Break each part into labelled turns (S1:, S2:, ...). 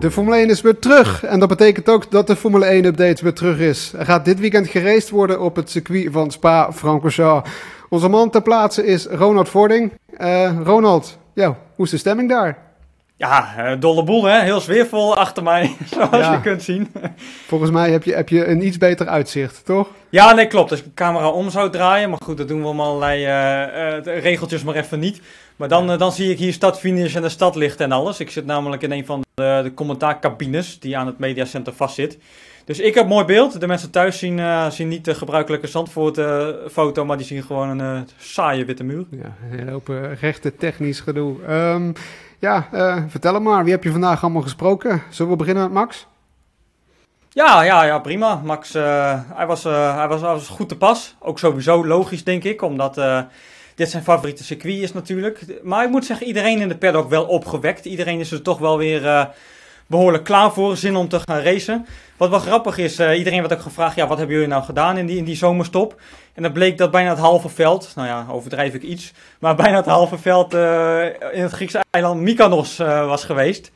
S1: De Formule 1 is weer terug en dat betekent ook dat de Formule 1 update weer terug is. Er gaat dit weekend geraced worden op het circuit van Spa-Francorchamps. Onze man ter plaatse is Ronald Vording. Eh, Ronald, ja, hoe is de stemming daar?
S2: Ja, een eh, dolle boel hè, heel sfeervol achter mij,
S1: zoals je kunt zien. Volgens mij heb je, heb je een iets beter uitzicht, toch?
S2: Ja, nee, klopt. Als ik de camera om zou draaien, maar goed, dat doen we om allerlei eh, regeltjes maar even niet. Maar dan, dan zie ik hier stadfinish en de stadlicht en alles. Ik zit namelijk in een van de, eh, de commentaarcabines die aan het mediacentrum vastzit. Dus ik heb mooi beeld. De mensen thuis zien, eh, zien niet de gebruikelijke Zandvoort-foto, maar die zien gewoon een eh, saaie witte muur. Ja,
S1: een hele rechte technisch gedoe. Ehm, ja, vertel hem maar. Wie heb je vandaag allemaal gesproken? Zullen we beginnen met Max?
S2: Ja, ja, ja, prima. Max, hij, was, hij, was, hij was goed te pas. Ook sowieso logisch, denk ik, omdat dit zijn favoriete circuit is natuurlijk. Maar ik moet zeggen, iedereen in de paddock wel opgewekt. Iedereen is er toch wel weer eh, behoorlijk klaar voor, zin om te gaan racen. Wat wel grappig is, eh, iedereen werd ook gevraagd, ja, wat hebben jullie nou gedaan in die, in die zomerstop? En dat bleek dat bijna het halve veld, nou ja, overdrijf ik iets, maar bijna het halve veld eh, in het Griekse eiland Mykonos was geweest.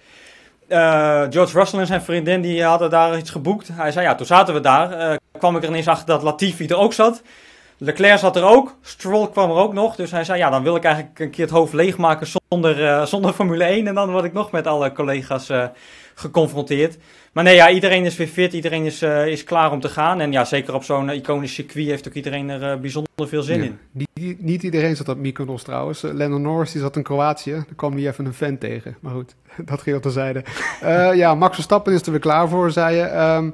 S2: George Russell en zijn vriendin die hadden daar iets geboekt. Hij zei, ja, toen zaten we daar. kwam ik er ineens achter dat Latifi er ook zat. Leclerc zat er ook. Stroll kwam er ook nog. Dus hij zei, ja, dan wil ik eigenlijk een keer het hoofd leegmaken zonder, eh, zonder Formule 1. En dan word ik nog met alle collega's eh, geconfronteerd. Maar nee, ja, iedereen is weer fit. Iedereen is, eh, is klaar om te gaan. En ja, zeker op zo'n iconisch circuit heeft ook iedereen er bijzonder veel zin in.
S1: niet iedereen zat op Mykonos trouwens. Lennon Norris die zat in Kroatië. Daar kwam hij even een fan tegen. Maar goed, dat ging op de zijde. ja, Max Verstappen is er weer klaar voor, zei je. Um,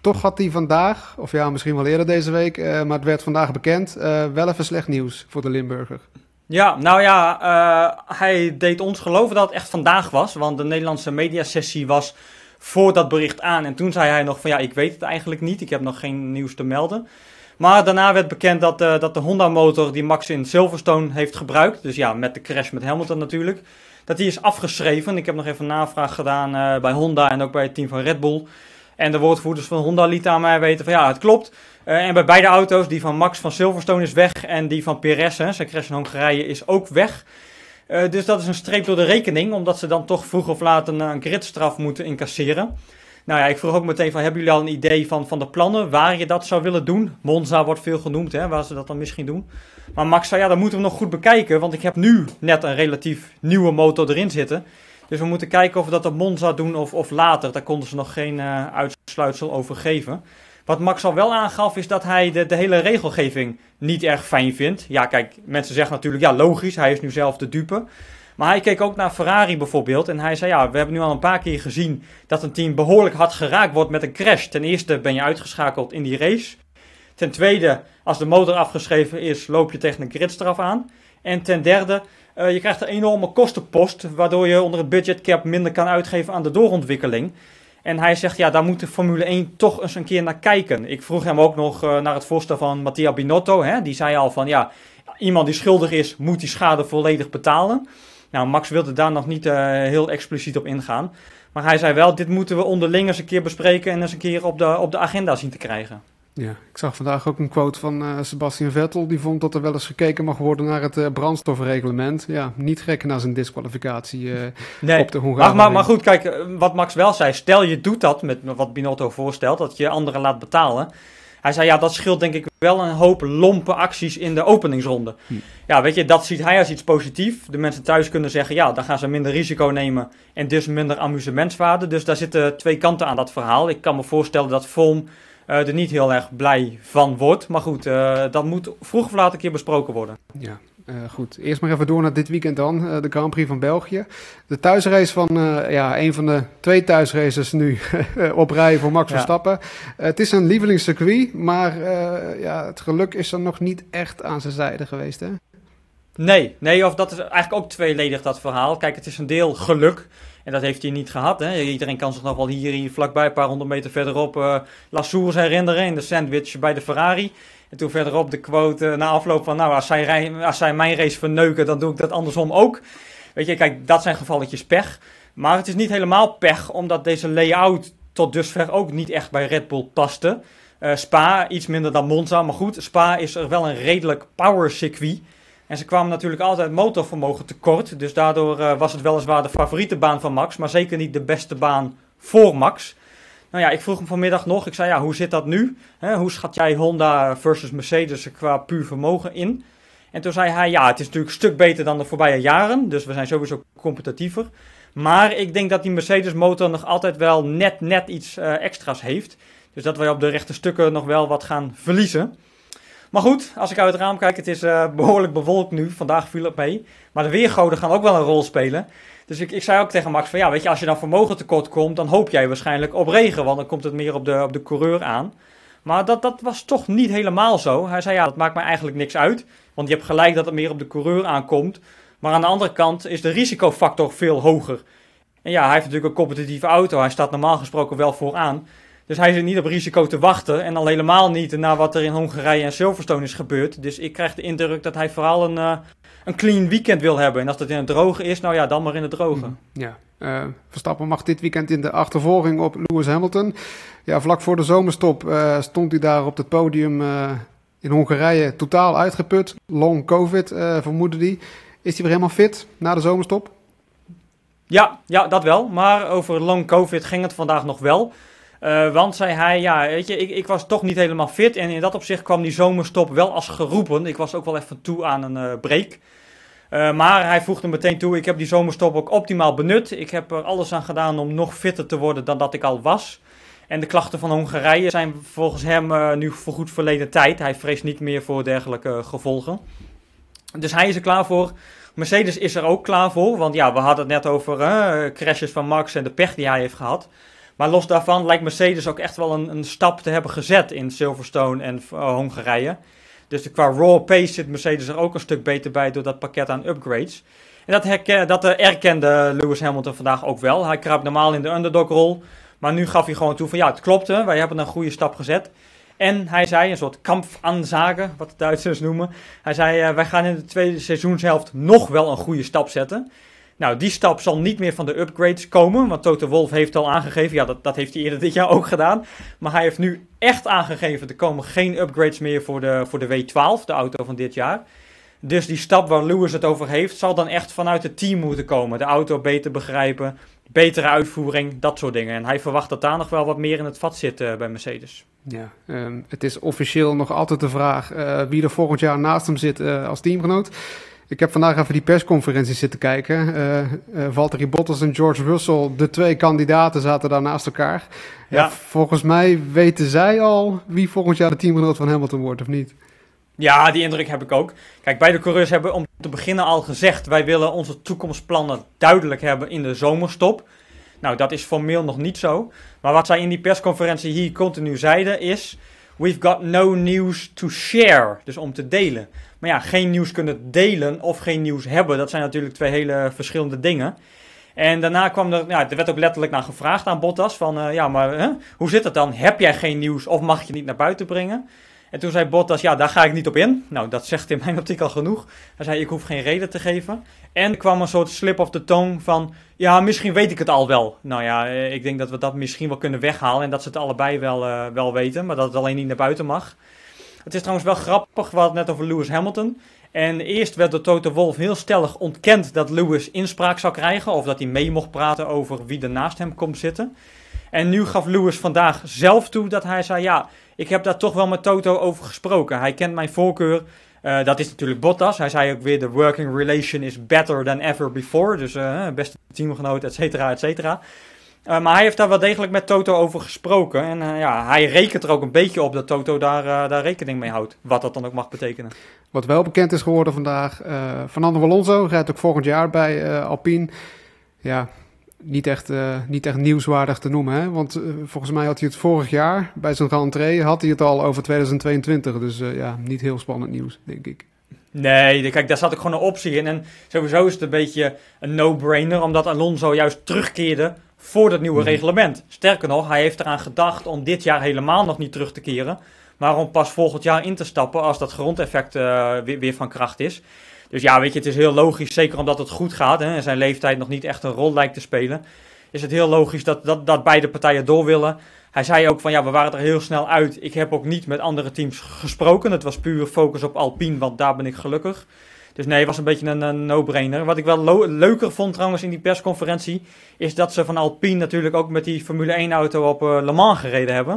S1: toch had hij vandaag, of ja, misschien wel eerder deze week, eh, maar het werd vandaag bekend, uh, wel even slecht nieuws voor de Limburger.
S2: Ja, nou ja, eh, hij deed ons geloven dat het echt vandaag was, want de Nederlandse mediasessie was voor dat bericht aan. En toen zei hij nog van ja, ik weet het eigenlijk niet, ik heb nog geen nieuws te melden. Maar daarna werd bekend dat, dat de Honda-motor die Max in Silverstone heeft gebruikt, dus ja, met de crash met Hamilton natuurlijk, dat die is afgeschreven. Ik heb nog even navraag gedaan bij Honda en ook bij het team van Red Bull. En de woordvoerders van Honda lieten aan mij weten van ja, het klopt. Eh, en bij beide auto's, die van Max van Silverstone is weg en die van Perez, zijn crash in Hongarije, is ook weg. Eh, dus dat is een streep door de rekening, omdat ze dan toch vroeg of laat eh, een, gridstraf moeten incasseren. Nou ja, ik vroeg ook meteen van, hebben jullie al een idee van, van de plannen waar je dat zou willen doen? Monza wordt veel genoemd, hè, waar ze dat dan misschien doen. Maar Max zei, ja, dat moeten we nog goed bekijken, want ik heb nu net een relatief nieuwe motor erin zitten. Dus we moeten kijken of we dat op Monza doen of, of later. Daar konden ze nog geen eh, uitsluitsel over geven. Wat Max al wel aangaf is dat hij de, de, hele regelgeving niet erg fijn vindt. Ja, kijk, mensen zeggen natuurlijk, ja logisch, hij is nu zelf de dupe. Maar hij keek ook naar Ferrari bijvoorbeeld en hij zei, ja, we hebben nu al een paar keer gezien dat een team behoorlijk hard geraakt wordt met een crash. Ten eerste ben je uitgeschakeld in die race. Ten tweede, als de motor afgeschreven is, loop je tegen een gridstraf aan. En ten derde, eh, je krijgt een enorme kostenpost, waardoor je onder het budgetcap minder kan uitgeven aan de doorontwikkeling. En hij zegt, ja, daar moet de Formule 1 toch eens een keer naar kijken. Ik vroeg hem ook nog eh, naar het voorstel van Mattia Binotto. Hè? Die zei al van, ja, iemand die schuldig is, moet die schade volledig betalen. Nou, Max wilde daar nog niet eh, heel expliciet op ingaan. Maar hij zei wel, dit moeten we onderling eens een keer bespreken en eens een keer op de, op de agenda zien te krijgen.
S1: Ja, ik zag vandaag ook een quote van eh, Sebastian Vettel. Die vond dat er wel eens gekeken mag worden naar het eh, brandstofreglement. Ja, niet gek na zijn disqualificatie eh, op de Hongaarse. Maar, maar, goed,
S2: kijk, wat Max wel zei. Stel je doet dat met wat Binotto voorstelt, dat je anderen laat betalen. Hij zei ja, dat scheelt denk ik wel een hoop lompe acties in de openingsronde. Hm. Ja, weet je, dat ziet hij als iets positiefs. De mensen thuis kunnen zeggen ja, dan gaan ze minder risico nemen en dus minder amusementswaarde. Dus daar zitten twee kanten aan dat verhaal. Ik kan me voorstellen dat Vorm uh, er niet heel erg blij van wordt. Maar goed, eh, dat moet vroeg of laat een keer besproken worden.
S1: Ja, eh, goed, eerst maar even door naar dit weekend dan, de Grand Prix van België. De thuisrace van ja, een van de twee thuisraces nu op rij voor Max Verstappen. het is een lievelingscircuit, maar ja, het geluk is er nog niet echt aan zijn zijde geweest. Hè?
S2: Nee, nee, of dat is eigenlijk ook tweeledig dat verhaal. Kijk, het is een deel geluk. En dat heeft hij niet gehad. Hè? Iedereen kan zich nog wel hier, hier vlakbij, een paar honderd meter verderop, uh, eh, Lassours herinneren in de sandwich bij de Ferrari. En toen verderop de quote eh, na afloop van, nou, als zij, als zij mijn race verneuken, dan doe ik dat andersom ook. Weet je, kijk, dat zijn gevalletjes pech. Maar het is niet helemaal pech, omdat deze layout tot dusver ook niet echt bij Red Bull paste. Eh, Spa iets minder dan Monza, maar goed, Spa is er wel een redelijk power circuit. En ze kwamen natuurlijk altijd motorvermogen tekort. Dus daardoor eh, was het weliswaar de favoriete baan van Max, maar zeker niet de beste baan voor Max. Nou ja, ik vroeg hem vanmiddag nog. Ik zei, ja, hoe zit dat nu? hoe schat jij Honda versus Mercedes qua puur vermogen in? En toen zei hij, ja, het is natuurlijk een stuk beter dan de voorbije jaren. Dus we zijn sowieso competitiever. Maar ik denk dat die Mercedes-motor nog altijd wel net, net iets eh, extra's heeft. Dus dat wij op de rechte stukken nog wel wat gaan verliezen. Maar goed, als ik uit het raam kijk, het is eh, behoorlijk bewolkt nu. Vandaag viel het mee. Maar de weergoden gaan ook wel een rol spelen. Dus ik, ik zei ook tegen Max van ja, weet je, als je dan vermogen tekort komt, dan hoop jij waarschijnlijk op regen. Want dan komt het meer op de, op de coureur aan. Maar dat, dat was toch niet helemaal zo. Hij zei ja, dat maakt mij eigenlijk niks uit. Want je hebt gelijk dat het meer op de coureur aankomt. Maar aan de andere kant is de risicofactor veel hoger. En ja, hij heeft natuurlijk een competitieve auto. Hij staat normaal gesproken wel vooraan. Dus hij zit niet op risico te wachten. En al helemaal niet na wat er in Hongarije en Silverstone is gebeurd. Dus ik krijg de indruk dat hij vooral een, eh, een clean weekend wil hebben. En als het in het droge is, nou ja, dan maar in het droge. Mhm. ja.
S1: Eh, Verstappen mag dit weekend in de achtervolging op Lewis Hamilton. Ja, vlak voor de zomerstop eh, stond hij daar op het podium in Hongarije totaal uitgeput. Long COVID vermoedde hij. Is hij weer helemaal fit na de zomerstop?
S2: Ja, ja, dat wel. Maar over long COVID ging het vandaag nog wel. Eh, want zei hij, ja, weet je, ik, ik, was toch niet helemaal fit. En in dat opzicht kwam die zomerstop wel als geroepen. Ik was ook wel even toe aan een eh, break. Eh, maar hij voegde meteen toe, ik heb die zomerstop ook optimaal benut. Ik heb er alles aan gedaan om nog fitter te worden dan dat ik al was. En de klachten van Hongarije zijn volgens hem nu voor goed verleden tijd. Hij vreest niet meer voor dergelijke gevolgen. Dus hij is er klaar voor. Mercedes is er ook klaar voor. Want ja, we hadden het net over crashes van Max en de pech die hij heeft gehad. Maar los daarvan lijkt Mercedes ook echt wel een, een stap te hebben gezet in Silverstone en eh, Hongarije. Dus qua raw pace zit Mercedes er ook een stuk beter bij door dat pakket aan upgrades. En dat, herken, dat eh, erkende Lewis Hamilton vandaag ook wel. Hij kruipt normaal in de underdog-rol. Maar nu gaf hij gewoon toe van ja, het klopte. Wij hebben een goede stap gezet. En hij zei, een soort zaken, wat de Duitsers noemen. Hij zei, eh, wij gaan in de tweede seizoenshelft nog wel een goede stap zetten. Nou, die stap zal niet meer van de upgrades komen. Want Toto Wolf heeft al aangegeven. Ja, dat, dat heeft hij eerder dit jaar ook gedaan. Maar hij heeft nu echt aangegeven. Er komen geen upgrades meer voor de, voor de W12, de auto van dit jaar. Dus die stap waar Lewis het over heeft, zal dan echt vanuit het team moeten komen. De auto beter begrijpen, betere uitvoering, dat soort dingen. En hij verwacht dat daar
S1: nog wel wat meer in het vat zit eh, bij Mercedes. Ja, ehm, het is officieel nog altijd de vraag eh, wie er volgend jaar naast hem zit eh, als teamgenoot. Ik heb vandaag even die persconferentie zitten kijken. Uh, eh, uh, eh, Valtteri Bottas en George Russell, de twee kandidaten, zaten daar naast elkaar. Ja. volgens mij weten zij al wie volgend jaar de teamgenoot van Hamilton wordt, of niet?
S2: Ja, die indruk heb ik ook. Kijk, beide coureurs hebben om te beginnen al gezegd... wij willen onze toekomstplannen duidelijk hebben in de zomerstop. Nou, dat is formeel nog niet zo. Maar wat zij in die persconferentie hier continu zeiden is... We've got no news to share. Dus om te delen. Maar ja, geen nieuws kunnen delen of geen nieuws hebben. Dat zijn natuurlijk twee hele verschillende dingen. En daarna kwam er, ja, er werd ook letterlijk naar gevraagd aan Bottas: van eh, ja, maar hoe zit het dan? Heb jij geen nieuws of mag je niet naar buiten brengen? En toen zei Bottas, ja, daar ga ik niet op in. Nou, dat zegt in mijn optiek al genoeg. Hij zei, ik hoef geen reden te geven. En er kwam een soort slip of de tong van, ja, misschien weet ik het al wel. Nou ja, eh, ik denk dat we dat misschien wel kunnen weghalen en dat ze het allebei wel, eh, wel weten, maar dat het alleen niet naar buiten mag. Het is trouwens wel grappig, we hadden het net over Lewis Hamilton. En eerst werd door Toto Wolf heel stellig ontkend dat Lewis inspraak zou krijgen of dat hij mee mocht praten over wie er naast hem komt zitten. En nu gaf Lewis vandaag zelf toe dat hij zei: Ja, ik heb daar toch wel met Toto over gesproken. Hij kent mijn voorkeur. Eh, dat is natuurlijk Bottas. Hij zei ook weer: The working relation is better than ever before. Dus uh, beste teamgenoot, et cetera, et cetera. Eh, maar hij heeft daar wel degelijk met Toto over gesproken. En ja, hij rekent er ook een beetje op dat Toto daar, daar rekening mee houdt. Wat dat dan ook mag betekenen.
S1: Wat wel bekend is geworden vandaag, Fernando Alonso rijdt ook volgend jaar bij Alpine. Ja, niet echt, eh, niet echt nieuwswaardig te noemen. Hè? Want eh, volgens mij had hij het vorig jaar bij zijn rentree had hij het al over 2022. Dus eh, ja, niet heel spannend nieuws, denk ik.
S2: Nee, kijk, daar zat ik gewoon een optie in. En sowieso is het een beetje een no-brainer, omdat Alonso juist terugkeerde voor dat nieuwe mhm. reglement. Sterker nog, hij heeft eraan gedacht om dit jaar helemaal nog niet terug te keren. Maar om pas volgend jaar in te stappen als dat grondeffect weer, weer van kracht is. Dus ja, weet je, het is heel logisch, zeker omdat het goed gaat hè, en zijn leeftijd nog niet echt een rol lijkt te spelen, is het heel logisch dat, dat, dat beide partijen door willen. Hij zei ook van ja, we waren er heel snel uit. Ik heb ook niet met andere teams gesproken. Het was puur focus op Alpine, want daar ben ik gelukkig. Dus nee, het was een beetje een, een no-brainer. Wat ik wel leuker vond trouwens in die persconferentie, is dat ze van Alpine natuurlijk ook met die Formule 1-auto op eh, Le Mans gereden hebben.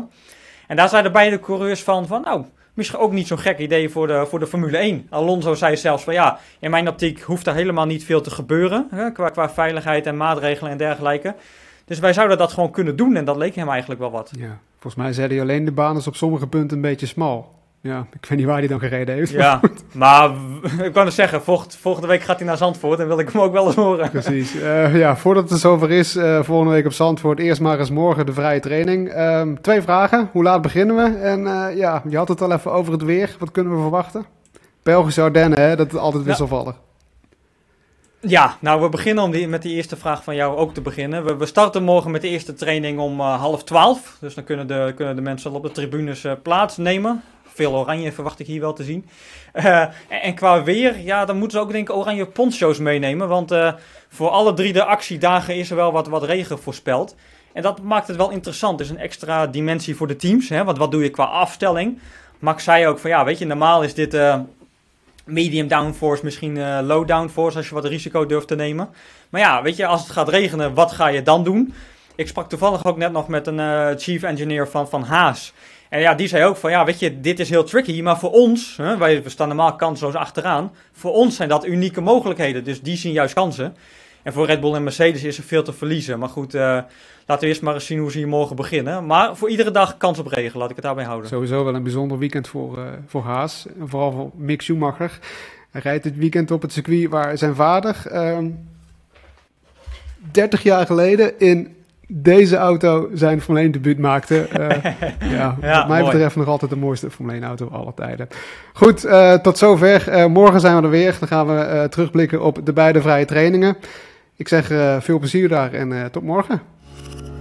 S2: En daar zijn zeiden beide coureurs van, van nou, misschien ook niet zo'n gek idee voor de, voor de Formule 1. Alonso zei zelfs van ja, in mijn optiek hoeft daar helemaal niet veel te gebeuren. Hè, qua, qua veiligheid en maatregelen en dergelijke. Dus wij zouden dat gewoon kunnen doen en dat leek hem eigenlijk wel wat. Ja,
S1: volgens mij zeiden hij alleen de baan is op sommige punten een beetje smal. Ja, ik weet niet waar hij dan gereden heeft. Ja,
S2: maar ik kan het zeggen, volgende week gaat hij naar Zandvoort en wil ik hem ook wel eens horen. Precies.
S1: Uh, ja, voordat het zover is, eh, volgende week op Zandvoort, eerst maar eens morgen de vrije training. Ehm, twee vragen. Hoe laat beginnen we? En eh, ja, je had het al even over het weer. Wat kunnen we verwachten? Belgische Ardennen, hè? dat is altijd wisselvallig.
S2: Ja. nou we beginnen om die, met die eerste vraag van jou ook te beginnen. We, we starten morgen met de eerste training om half twaalf. Dus dan kunnen de, kunnen de mensen al op de tribunes plaatsnemen veel oranje verwacht ik hier wel te zien. Eh, en, qua weer, ja, dan moeten ze ook denk ik oranje poncho's meenemen. Want eh, voor alle drie de actiedagen is er wel wat, wat regen voorspeld. En dat maakt het wel interessant. Het is een extra dimensie voor de teams. Hè? Want wat doe je qua afstelling? Max zei ook van ja, weet je, normaal is dit eh, medium downforce, misschien low downforce als je wat risico durft te nemen. Maar ja, weet je, als het gaat regenen, wat ga je dan doen? Ik sprak toevallig ook net nog met een chief engineer van, van Haas. En ja, die zei ook van, ja, weet je, dit is heel tricky, maar voor ons, hè, wij we staan normaal kansloos achteraan, voor ons zijn dat unieke mogelijkheden. Dus die zien juist kansen. En voor Red Bull en Mercedes is er veel te verliezen. Maar goed, eh, laten we eerst maar eens zien hoe ze hier morgen beginnen. Maar voor iedere dag kans op regen, laat ik het daarbij houden.
S1: Sowieso wel een bijzonder weekend voor, eh, voor Haas. En vooral voor Mick Schumacher. Hij rijdt dit weekend op het circuit waar zijn vader... Uh, ehm, 30 jaar geleden in deze auto zijn Formule 1 debuut maakte. Eh, ja, wat mij betreft nog altijd de mooiste Formule 1 auto van alle tijden. Goed, eh, tot zover. Eh, morgen zijn we er weer. Dan gaan we terugblikken op de beide vrije trainingen. Ik zeg veel plezier daar en tot morgen.